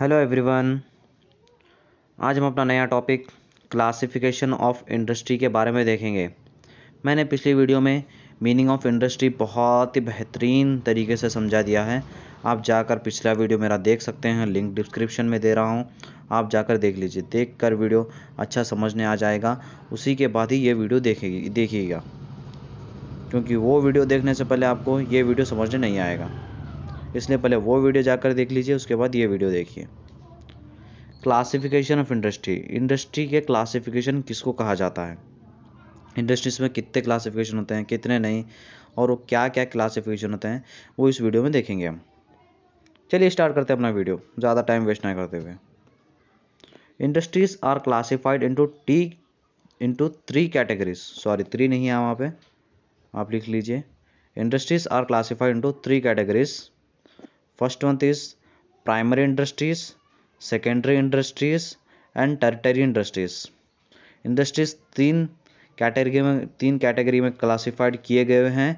Hello everyone आज हम अपना नया टॉपिक क्लासिफिकेशन ऑफ इंडस्ट्री के बारे में देखेंगे मैंने पिछली वीडियो में मीनिंग ऑफ इंडस्ट्री बहुत ही बेहतरीन तरीके से समझा दिया है आप जाकर पिछला वीडियो मेरा देख सकते हैं लिंक डिस्क्रिप्शन में दे रहा हूँ आप जाकर देख लीजिए देख कर वीडियो अच्छा समझने आ जाएगा उसी के बाद ही ये वीडियो देखेगी देखिएगा क्योंकि वो वीडियो देखने से पहले आपको ये वीडियो समझने नहीं आएगा इसलिए पहले वो वीडियो जाकर देख लीजिए उसके बाद ये वीडियो देखिए क्लासिफिकेशन ऑफ इंडस्ट्री इंडस्ट्री के क्लासिफिकेशन किसको कहा जाता है इंडस्ट्रीज में कितने क्लासिफिकेशन होते हैं कितने नहीं और वो क्या क्या क्लासिफिकेशन होते हैं वो इस वीडियो में देखेंगे हम चलिए स्टार्ट करते हैं अपना वीडियो ज़्यादा टाइम वेस्ट ना करते हुए industries are classified into T into three categories sorry three नहीं है वहाँ पे आप लिख लीजिए industries are classified into three categories first one is primary industries secondary industries and territory industries industries तीन कैटेगरी में तीन कैटेगरी में क्लासीफाइड किए गए हैं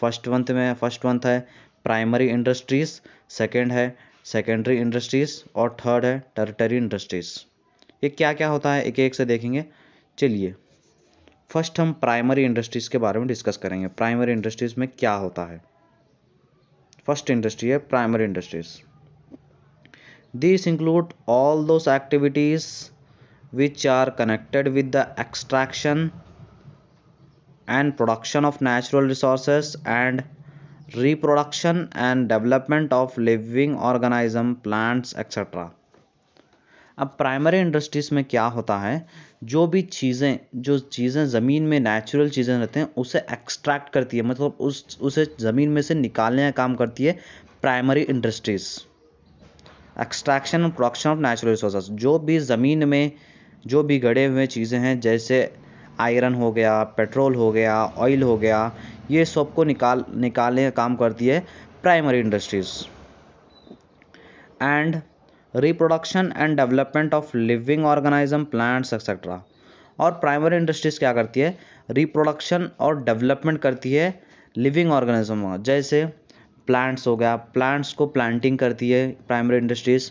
फर्स्ट वंथ में फर्स्ट वंथ है प्राइमरी इंडस्ट्रीज सेकेंड है सेकेंडरी इंडस्ट्रीज और थर्ड है टेरिटरी इंडस्ट्रीज ये क्या क्या होता है एक एक से देखेंगे चलिए फर्स्ट हम प्राइमरी इंडस्ट्रीज़ के बारे में डिस्कस करेंगे प्राइमरी इंडस्ट्रीज़ में क्या होता है First industry है primary industries. These include all those activities which are connected with the extraction and production of natural resources and reproduction and development of living organism plants etc अब primary industries में क्या होता है जो भी चीज़ें जो चीज़ें ज़मीन में नेचुरल चीज़ें रहते हैं उसे एक्सट्रैक्ट करती है मतलब उस उसे ज़मीन में से निकालने का काम करती है प्राइमरी इंडस्ट्रीज़ एक्सट्रैक्शन और प्रोडक्शन ऑफ नेचुरल रिसोर्स जो भी ज़मीन में जो भी गड़े हुए चीज़ें हैं जैसे आयरन हो गया पेट्रोल हो गया ऑयल हो गया ये सब को निकाल निकालने का काम करती है primary industries and reproduction and development of living organism plants etcetera और प्राइमरी इंडस्ट्रीज क्या करती है रिप्रोडक्शन और डेवलपमेंट करती है लिविंग ऑर्गेनिज्म जैसे प्लांट्स हो गया प्लांट्स को प्लांटिंग करती है प्राइमरी इंडस्ट्रीज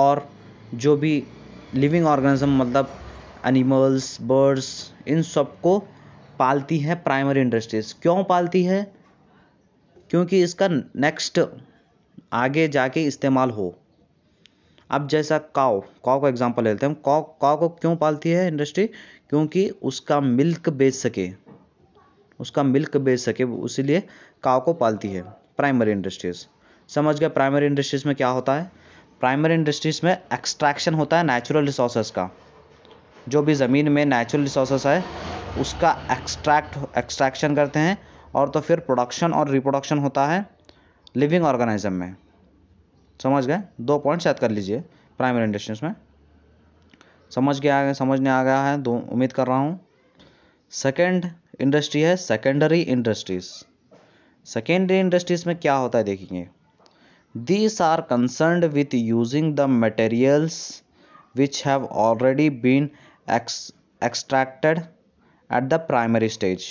और जो भी लिविंग ऑर्गेनिज्म मतलब एनिमल्स बर्ड्स इन सबको पालती है प्राइमरी इंडस्ट्रीज क्यों पालती है क्योंकि इसका नेक्स्ट आगे जाके इस्तेमाल हो अब जैसा काओ काओ का एग्जाम्पल लेते हैं हम काओ को क्यों पालती है इंडस्ट्री क्योंकि उसका मिल्क बेच सके उसका मिल्क बेच सके इसीलिए काओ को पालती है प्राइमरी इंडस्ट्रीज समझ गए प्राइमरी इंडस्ट्रीज में क्या होता है प्राइमरी इंडस्ट्रीज में एक्सट्रैक्शन होता है नेचुरल रिसोर्सेज का जो भी ज़मीन में नेचुरल रिसोर्सेज है उसका एक्सट्रैक्ट एक्सट्रैक्शन करते हैं और तो फिर प्रोडक्शन और रिप्रोडक्शन होता है लिविंग ऑर्गेनिज्म में समझ गए दो पॉइंट्स याद कर लीजिए प्राइमरी इंडस्ट्रीज में समझ के आ गए समझने आ गया है दो उम्मीद कर रहा हूँ सेकेंड इंडस्ट्री है सेकेंडरी इंडस्ट्रीज सेकेंडरी इंडस्ट्रीज में क्या होता है देखेंगे these are concern with using the materials which have already been extracted at the primary stage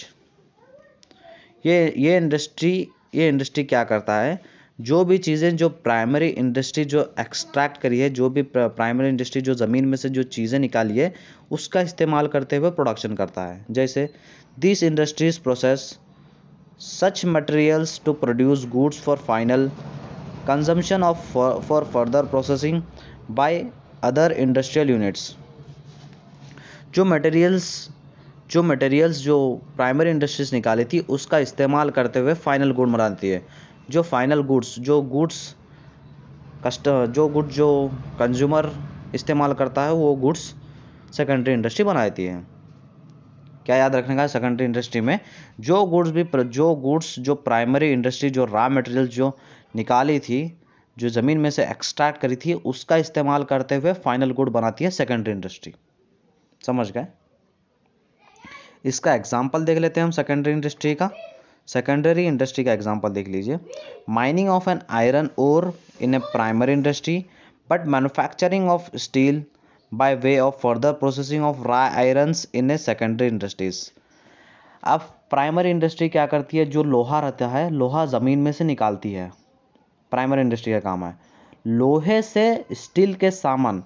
ये ये इंडस्ट्री ये इंडस्ट्री क्या करता है जो भी चीज़ें जो प्राइमरी इंडस्ट्री जो एक्सट्रैक्ट करी है जो भी प्राइमरी इंडस्ट्री जो ज़मीन में से जो चीज़ें निकाली है उसका इस्तेमाल करते हुए प्रोडक्शन करता है जैसे this industries process such materials to produce goods for final consumption of for further processing by other industrial units जो मटेरियल्स जो मटेरियल्स जो प्राइमरी इंडस्ट्रीज निकाली थी उसका इस्तेमाल करते हुए फाइनल गुड बनाती है जो फाइनल गुड्स जो गुड्स कस्ट जो गुड्स जो कंज्यूमर इस्तेमाल करता है वो गुड्स सेकेंडरी इंडस्ट्री बना देती है क्या याद रखने का सेकेंडरी इंडस्ट्री में जो गुड्स भी जो गुड्स जो प्राइमरी इंडस्ट्री जो रॉ मटेरियल जो निकाली थी जो ज़मीन में से एक्सट्रैक्ट करी थी उसका इस्तेमाल करते हुए फाइनल गुड बनाती है सेकेंडरी इंडस्ट्री समझ गए इसका एग्जाम्पल देख लेते हैं हम सेकेंडरी इंडस्ट्री का सेकेंडरी इंडस्ट्री का एग्जाम्पल देख लीजिए mining of an iron ore in a primary industry but manufacturing of steel by way of further processing of raw irons in a secondary industries अब primary industry क्या करती है जो लोहा रहता है लोहा ज़मीन में से निकालती है प्राइमरी इंडस्ट्री का काम है लोहे से स्टील के सामान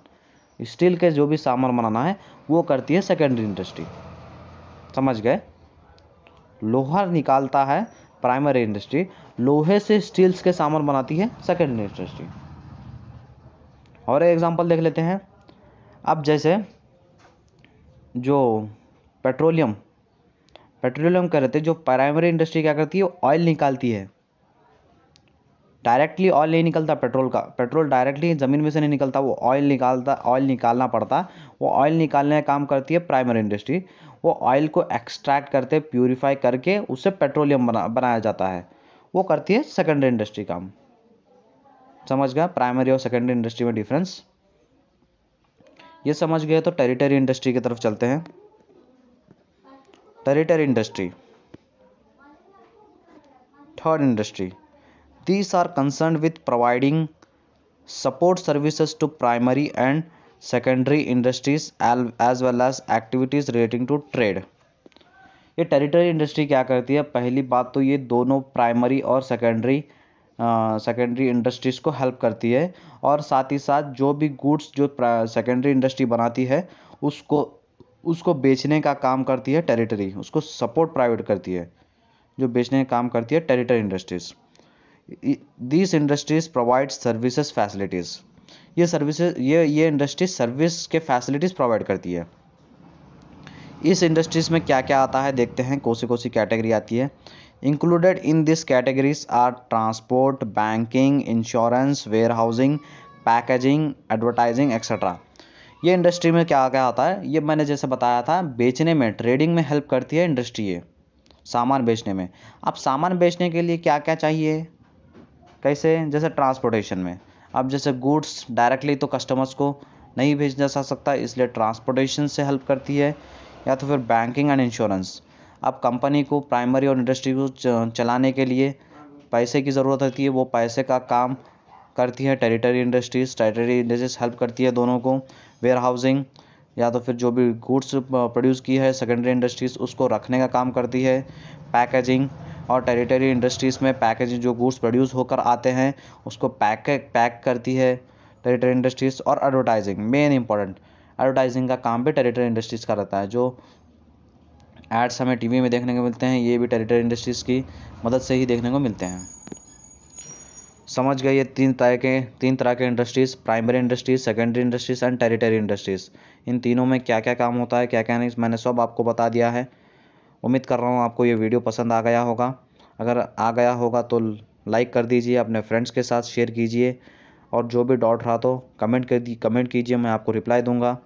स्टील के जो भी सामान बनाना है वो करती है सेकेंडरी इंडस्ट्री समझ गए लोहा निकालता है प्राइमरी इंडस्ट्री लोहे से स्टील्स के सामान बनाती है सेकेंडरी इंडस्ट्री और एक एग्जांपल देख लेते हैं अब जैसे जो पेट्रोलियम पेट्रोलियम कह रहे थे जो प्राइमरी इंडस्ट्री क्या करती है ऑयल निकालती है डायरेक्टली ऑयल नहीं निकलता पेट्रोल का पेट्रोल डायरेक्टली ज़मीन में से नहीं निकलता वो ऑयल निकालता ऑयल निकालना पड़ता वो ऑयल निकालने का काम करती है प्राइमरी इंडस्ट्री वो ऑयल को एक्सट्रैक्ट करते प्यूरीफाई करके उससे पेट्रोलियम बना बनाया जाता है वो करती है सेकेंडरी इंडस्ट्री काम समझ गया प्राइमरी और सेकेंडरी इंडस्ट्री में डिफरेंस ये समझ गए तो टेरिटरी इंडस्ट्री की तरफ चलते हैं territory industry third industry These are concerned with providing support services to primary and secondary industries as well as activities relating to trade. ये टेरिटरी इंडस्ट्री क्या करती है पहली बात तो ये दोनों प्राइमरी और सेकेंडरी सेकेंडरी इंडस्ट्रीज़ को हेल्प करती है और साथ ही साथ जो भी गुड्स जो सेकेंडरी इंडस्ट्री बनाती है उसको उसको बेचने का काम करती है टेरिटरी उसको सपोर्ट प्रोवाइड करती है जो बेचने का काम करती है tertiary industries these industries provide services facilities ये सर्विसेज ये ये इंडस्ट्री सर्विस के फैसिलिटीज़ प्रोवाइड करती है इस इंडस्ट्रीज़ में क्या क्या आता है देखते हैं कौन सी कौन सी कैटेगरी आती है included in this categories are transport banking insurance warehousing packaging advertising etcetera ये इंडस्ट्री में क्या क्या आता है ये मैंने जैसे बताया था बेचने में ट्रेडिंग में हेल्प करती है इंडस्ट्री ये सामान बेचने में अब सामान बेचने के लिए क्या क्या चाहिए कैसे जैसे ट्रांसपोर्टेशन में अब जैसे गुड्स डायरेक्टली तो कस्टमर्स को नहीं भेजना जा सकता इसलिए ट्रांसपोर्टेशन से हेल्प करती है या तो फिर बैंकिंग एंड इंश्योरेंस अब कंपनी को प्राइमरी और इंडस्ट्री को चलाने के लिए पैसे की ज़रूरत होती है वो पैसे का काम करती है territory industries tertiary industries help करती है दोनों को वेयर हाउसिंग या तो फिर जो भी गुड्स प्रोड्यूस की है सेकेंडरी इंडस्ट्रीज उसको रखने का काम करती है पैकेजिंग और टेरिटरी इंडस्ट्रीज़ में पैकेजिंग जो गुड्स प्रोड्यूस होकर आते हैं उसको पैक पैक करती है टेरिटरी इंडस्ट्रीज़ और एडवर्टाइजिंग मेन इंपॉर्टेंट एडवर्टाइजिंग का काम भी टेरिटरी इंडस्ट्रीज़ का रहता है जो एड्स हमें टीवी में देखने को मिलते हैं ये भी टेरिटरी इंडस्ट्रीज़ की मदद से ही देखने को मिलते हैं समझ गए ये तीन तरह के तीन तरह के industries primary industries secondary industries and tertiary industries इन तीनों में क्या क्या काम होता है क्या क्या नहीं मैंने सब आपको बता दिया है उम्मीद कर रहा हूँ आपको ये वीडियो पसंद आ गया होगा अगर आ गया होगा तो लाइक कर दीजिए अपने फ्रेंड्स के साथ शेयर कीजिए और जो भी डाउट रहा तो कमेंट कर दी कमेंट कीजिए मैं आपको रिप्लाई दूंगा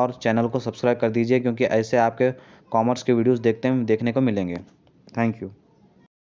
और चैनल को सब्सक्राइब कर दीजिए क्योंकि ऐसे आपके कॉमर्स के वीडियोस देखते हैं देखने को मिलेंगे थैंक यू